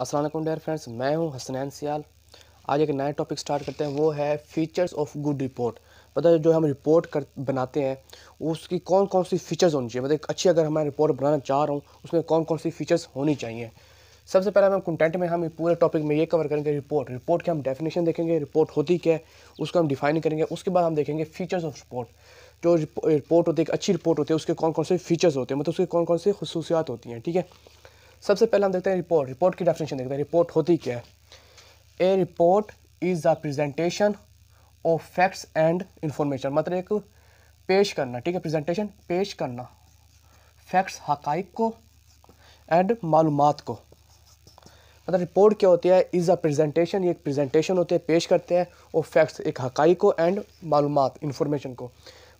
Aslam dare friends मैं हूं हसनैन सियाल आज एक नया टॉपिक स्टार्ट करते हैं वो है फीचर्स ऑफ गुड रिपोर्ट है जो हम रिपोर्ट कर बनाते हैं उसकी कौन कौन सी फीचर्स होनी चाहिए मतलब अच्छी अगर मैं रिपोर्ट बनाना चाह रहा हूँ उसमें कौन कौन सी फीचर्स होनी चाहिए सबसे पहले हम कंटेंट में हम पूरे टॉपिक में ये कवर करेंगे रिपोर्ट रिपोर्ट की हम डेफिनेशन देखेंगे रिपोर्ट होती क्या है उसको हम डिफाइन करेंगे उसके बाद हम देखेंगे फीचर्स ऑफ रिपोर्ट जो रिपोर्ट होती है एक अच्छी रिपोर्ट होती है उसके कौन कौन से फीचर्स होते हैं मतलब उसके कौन कौन से खसूसियात होती हैं ठीक है थीके? सबसे पहले हम देखते हैं रिपोर्ट रिपोर्ट की डेफिनेशन देखते हैं रिपोर्ट होती क्या है a report is the presentation of facts and information मतलब एक पेश करना ठीक है प्रेजेंटेशन पेश करना फैक्ट्स हकाइक को एंड मालूम को मतलब रिपोर्ट क्या होती है इज़ अ प्रेजेंटेशन ये एक प्रेजेंटेशन होती है पेश करते हैं और फैक्ट्स एक हकाई को एंड मालूम इन्फॉर्मेशन को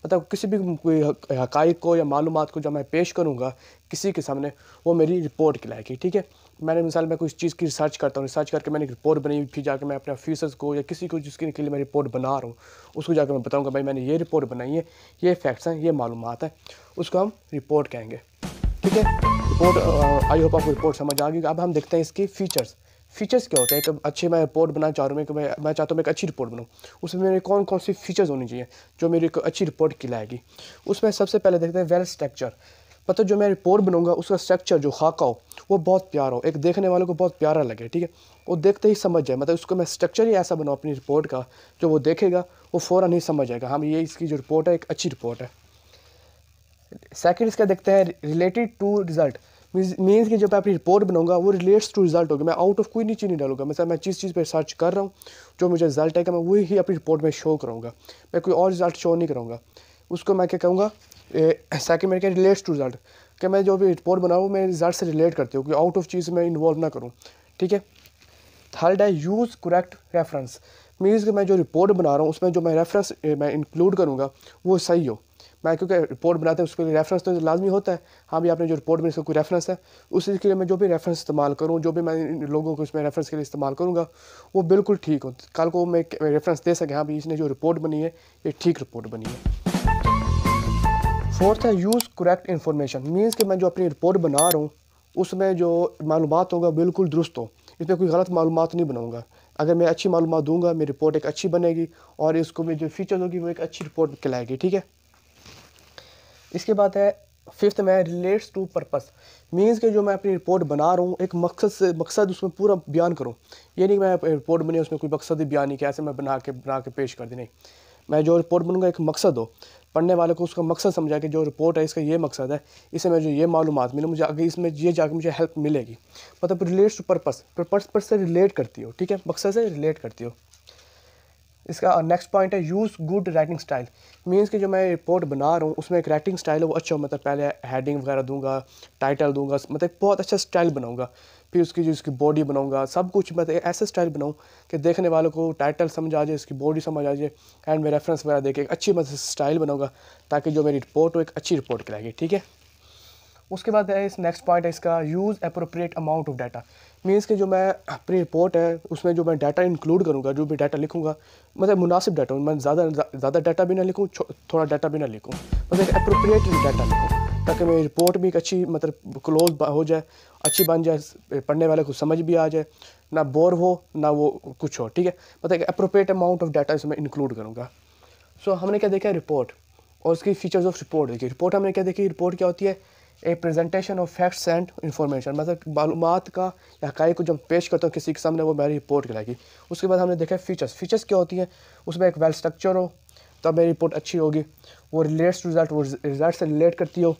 मतलब किसी भी कोई हकाइक को या मालूम को जब मैं पेश करूँगा किसी के सामने वो मेरी रिपोर्ट की लाएगी ठीक है मैंने मिसाल मैं कुछ चीज़ की रिसर्च करता हूँ रिसर्च करके मैंने एक रिपोर्ट बनाई फिर जाकर मैं अपने ऑफिसर्स को या किसी को जिसके लिए मैं रिपोर्ट बना रहा हूँ उसको जाकर मैं बताऊँगा भाई मैंने ये रिपोर्ट बनाई है ये फैक्ट्स हैं ये मालूम है उसको हम रिपोर्ट कहेंगे ठीक है रिपोर्ट आई होप आपको रिपोर्ट समझ आ गई अब हम देखते हैं इसकी फ़ीचर्स फीचर्स क्या होते हैं एक अच्छे मैं रिपोर्ट बनाना चाह रहा हूँ मैं मैं चाहता हूँ मैं एक अच्छी रिपोर्ट बनाऊँ उसमें मेरे कौन कौन सी फीचर्स होनी चाहिए जो मेरी एक अच्छी रिपोर्ट की लाएगी उसमें सबसे पहले देखते हैं वेल स्ट्रक्चर पता जो मैं रिपोर्ट बनाऊंगा उसका स्ट्रक्चर जो खाका हो वो बहुत प्यारा हो एक देखने वालों को बहुत प्यारा लगे ठीक है वो देखते ही समझ जाए मतलब उसको मैं स्ट्रक्चर ही ऐसा बनाऊँ अपनी रिपोर्ट का जो वो देखेगा वो फ़ौरन ही समझ जाएगा हम ये इसकी जो रिपोर्ट है एक अच्छी रिपोर्ट है सेकेंड इसका देखते हैं रिलेटेड टू रिज़ल्ट मीन्स की जब मैं अपनी रिपोर्ट बनाऊंगा वो रिलेट्स टू रिजल्ट होगा मैं आउट ऑफ कोई नहीं नहीं डालूंगा मतलब मैं जिस चीज़ पर सर्च कर रहा हूँ जो मुझे रिजल्ट आएगा मैं वही ही अपनी रिपोर्ट में शो करूँगा मैं कोई और रिजल्ट शो नहीं करूँगा उसको मैं क्या कहूँगा सेकेंड मेरे क्या रिलेट्स टू रिजल्ट कि मैं जो भी रिपोर्ट बनाऊँ मैं रिजल्ट से रिलेट करती हूँ कि आउट ऑफ चीज़ में इन्वॉल्व ना करूँ ठीक है थर्ड है यूज़ करेक्ट रेफरेंस मीन्स कि मैं जो रिपोर्ट बना रहा हूँ उसमें जो मैं रेफरेंस मैं इंक्लूड करूँगा वो सही हो मैं क्योंकि रिपोर्ट बनाते हैं उसके लिए रेफरेंस तो लाजमी होता है हाँ भी आपने जो रिपोर्ट में इसका कोई रेफरेंस है उसके लिए मैं जो भी रेफरेंस इस्तेमाल करूँ जो भी मैं लोगों को इसमें रेफरेंस के लिए इस्तेमाल करूँगा वो बिल्कुल ठीक हो कल को मैं रेफरेंस दे सकें हाँ भी इसने जो रिपोर्ट बनी है ये ठीक रिपोर्ट बनी है फोर्थ है यूज़ करेक्ट इन्फॉर्मेशन मीन्स कि मैं जो अपनी रिपोर्ट बना रहा हूँ उसमें जो मालूम होगा बिल्कुल दुरुस्त हो इसमें कोई गलत मालूम नहीं बनाऊँगा अगर मैं अच्छी मालूम दूंगा मेरी रिपोर्ट एक अच्छी बनेगी और इसको मेरी जो फीचर होगी वो एक अच्छी रिपोर्ट कहलाएगी ठीक है इसके बाद है फिफ्थ में रिलेट्स टू पर्पस मीन्स के जो मैं अपनी रिपोर्ट बना रहा हूँ एक मकसद से मकसद उसमें पूरा बयान करूँ ये नहीं मैं रिपोर्ट बनी उसमें कोई मकसद ही बयान नहीं कैसे ऐसे मैं बना के बना के पेश कर दी नहीं मैं जो रिपोर्ट बनूँगा एक मकसद हो पढ़ने वाले को उसका मकसद समझा कि जो रिपोर्ट है इसका ये मकसद है इससे जो ये मालूम मिले मुझे आगे इसमें ये जाकर मुझे हेल्प मिलेगी मतलब रिलेट्स टू पर्पस पर्पस पर से रिलेट करती हो ठीक है मकसद से रिलेट करती हो इसका नेक्स्ट पॉइंट है use good writing style means कि जो मैं रिपोर्ट बना रहा हूँ उसमें एक राइटिंग स्टाइल है वो अच्छा हो मतलब पहले हेडिंग वगैरह दूंगा टाइटल दूंगा मतलब बहुत अच्छा स्टाइल बनाऊँगा फिर उसकी जो इसकी बॉडी बनाऊँगा सब कुछ मतलब ऐसा स्टाइल बनाऊँ कि देखने वालों को टाइटल समझ आ जाए उसकी बॉडी समझ आ जाए एंड मैं रेफरेंस वगैरह देखे एक अच्छी मतलब स्टाइल बनाऊँगा ताकि जो मेरी रिपोर्ट हो एक अच्छी रिपोर्ट कराएगी ठीक है उसके बाद है इस नेक्स्ट पॉइंट है इसका use appropriate amount of data means के जो मैं अपनी रिपोर्ट है उसमें जो मैं डाटा इंक्लूड करूँगा जो भी डाटा लिखूँगा मतलब मुनासिब डाटा मैं ज़्यादा ज़्यादा डाटा भी ना लिखूँ थोड़ा डाटा भी ना लिखूँ मतलब अप्रोप्रिएट डाटा लिखूँ ताकि मेरी रिपोर्ट भी एक अच्छी मतलब क्लोज हो जाए अच्छी बन जाए पढ़ने वाले को समझ भी आ जाए ना बोर हो ना वो कुछ हो ठीक है मतलब एक अप्रोप्रिएट अमाउंट ऑफ डाटा इसमें इंक्लूड करूँगा सो so, हमने क्या देखा है रिपोर्ट और उसकी फीचर्स ऑफ रिपोर्ट देखी रिपोर्ट हमने क्या देखी रिपोर्ट क्या होती है a presentation of facts and information मतलब मालूम का या हकाई को जब पेश करता हूँ किसी के सामने वो मेरी रिपोर्ट कराएगी उसके बाद हमने देखा फीचर्स फीचर्स क्या होती हैं उसमें एक वेल स्ट्रक्चर हो तब मेरी रिपोर्ट अच्छी होगी वो रिलेट्स टू रिजल्ट वो रिजल्ट से रिलेट करती हो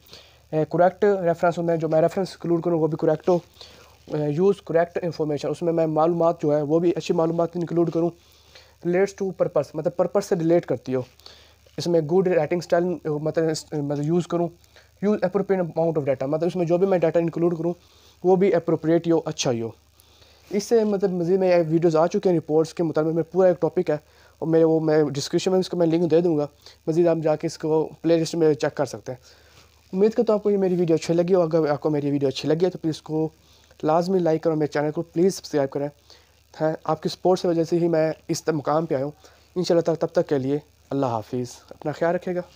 करेक्ट रेफरेंस में जो मैं रेफरेंस इंक्लूड करूँ वो भी करेक्ट हो यूज़ करेक्ट इन्फॉर्मेशन उसमें मैं मालूम जो है वो भी अच्छी मालूम इंक्लूड करूँ रिलेट्स टू पर्पस मतलब पर्पज से रिलेट करती हो इसमें गुड राइटिंग स्टाइल मतलब मतलब यूज़ करूँ use appropriate amount of data मतलब इसमें जो भी मैं डाटा इंक्लूड करूँ वो भी अप्रोप्रिएट हो अच्छा ही हो इससे मतलब मज़ीद मेरे वीडियोज़ आ चुके हैं रिपोर्ट्स के मुताबिक मेरा पूरा एक टॉपिक है और मेरे वो मैं डिस्क्रिप्शन में उसको मैं लिंक दे दूँगा मज़ीद आप जाके इसको प्ले लिस्ट में चेक कर सकते हैं उम्मीद करता हूँ आपको ये मेरी वीडियो अच्छी लगी और अगर आपको मेरी वीडियो अच्छी लगी है तो प्लीज़ इसको लाजमी लाइक करो मेरे चैनल को प्लीज़ सब्सक्राइब करें हैं आपकी सपोर्ट्स की वजह से ही मैं इस मुकाम पर आया हूँ इन तब तक के लिए अल्लाह हाफिज़ अपना ख्याल रखेगा